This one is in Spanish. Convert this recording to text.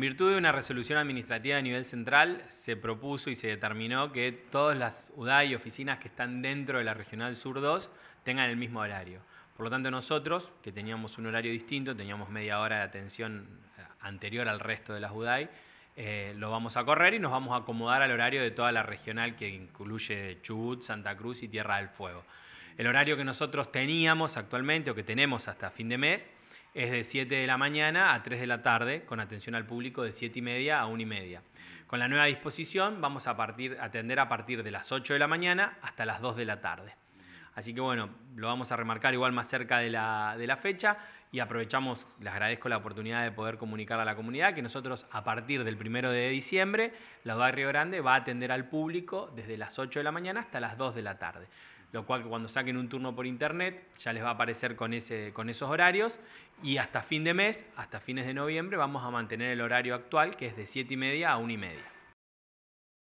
En virtud de una resolución administrativa a nivel central, se propuso y se determinó que todas las UDAI y oficinas que están dentro de la Regional Sur 2 tengan el mismo horario. Por lo tanto, nosotros, que teníamos un horario distinto, teníamos media hora de atención eh, anterior al resto de las UDAI, eh, lo vamos a correr y nos vamos a acomodar al horario de toda la regional que incluye Chubut, Santa Cruz y Tierra del Fuego. El horario que nosotros teníamos actualmente o que tenemos hasta fin de mes es de 7 de la mañana a 3 de la tarde, con atención al público de 7 y media a 1 y media. Con la nueva disposición vamos a partir, atender a partir de las 8 de la mañana hasta las 2 de la tarde. Así que bueno, lo vamos a remarcar igual más cerca de la, fecha y aprovechamos, les agradezco la oportunidad de poder comunicar a la comunidad que nosotros a partir del primero de diciembre, la UDA Río Grande va a atender al público desde las 8 de la mañana hasta las 2 de la tarde lo cual cuando saquen un turno por internet ya les va a aparecer con, con esos horarios y hasta fin de mes, hasta fines de noviembre, vamos a mantener el horario actual que es de 7 y media a 1 y media.